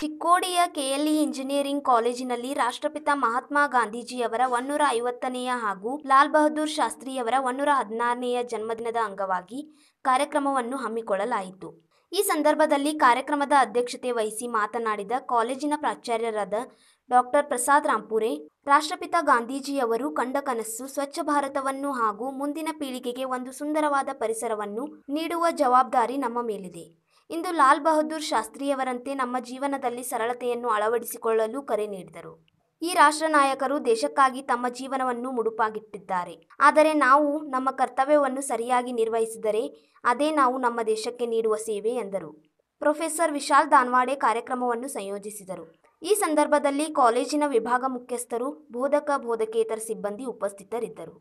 ಚಿಕ್ಕೋಡಿಯ KLE engineering ಕಾಲೇಜಿನಲ್ಲಿ ರಾಷ್ಟ್ರಪಿತ ಮಹಾತ್ಮ ಗಾಂಧೀಜಿಯವರ ಒನ್ನೂರ ಐವತ್ತನೆಯ ಹಾಗೂ ಲಾಲ್ ಬಹದ್ದೂರ್ ಶಾಸ್ತ್ರಿಯವರ ಒನ್ನೂರ ಹದಿನಾರನೆಯ ಜನ್ಮದಿನದ ಅಂಗವಾಗಿ ಕಾರ್ಯಕ್ರಮವನ್ನು ಹಮ್ಮಿಕೊಳ್ಳಲಾಯಿತು ಈ ಸಂದರ್ಭದಲ್ಲಿ ಕಾರ್ಯಕ್ರಮದ ಅಧ್ಯಕ್ಷತೆ ವಹಿಸಿ ಮಾತನಾಡಿದ ಕಾಲೇಜಿನ ಪ್ರಾಚಾರ್ಯರಾದ ಡಾಕ್ಟರ್ ಪ್ರಸಾದ್ ರಾಂಪುರೆ ರಾಷ್ಟ್ರಪಿತ ಗಾಂಧೀಜಿಯವರು ಕಂಡ ಕನಸು ಸ್ವಚ್ಛ ಭಾರತವನ್ನು ಹಾಗೂ ಮುಂದಿನ ಪೀಳಿಗೆಗೆ ಒಂದು ಸುಂದರವಾದ ಪರಿಸರವನ್ನು ನೀಡುವ ಜವಾಬ್ದಾರಿ ನಮ್ಮ ಮೇಲಿದೆ ಇಂದು ಲಾಲ್ ಬಹದ್ದೂರ್ ಶಾಸ್ತ್ರಿಯವರಂತೆ ನಮ್ಮ ಜೀವನದಲ್ಲಿ ಸರಳತೆಯನ್ನು ಅಳವಡಿಸಿಕೊಳ್ಳಲು ಕರೆ ನೀಡಿದರು ಈ ರಾಷ್ಟ್ರ ನಾಯಕರು ದೇಶಕ್ಕಾಗಿ ತಮ್ಮ ಜೀವನವನ್ನು ಮುಡುಪಾಗಿಟ್ಟಿದ್ದಾರೆ ಆದರೆ ನಾವು ನಮ್ಮ ಕರ್ತವ್ಯವನ್ನು ಸರಿಯಾಗಿ ನಿರ್ವಹಿಸಿದರೆ ಅದೇ ನಾವು ನಮ್ಮ ದೇಶಕ್ಕೆ ನೀಡುವ ಸೇವೆ ಎಂದರು ಪ್ರೊಫೆಸರ್ ವಿಶಾಲ್ ದಾನ್ವಾಡೆ ಕಾರ್ಯಕ್ರಮವನ್ನು ಸಂಯೋಜಿಸಿದರು ಈ ಸಂದರ್ಭದಲ್ಲಿ ಕಾಲೇಜಿನ ವಿಭಾಗ ಮುಖ್ಯಸ್ಥರು ಬೋಧಕ ಬೋಧಕೇತರ ಸಿಬ್ಬಂದಿ ಉಪಸ್ಥಿತರಿದ್ದರು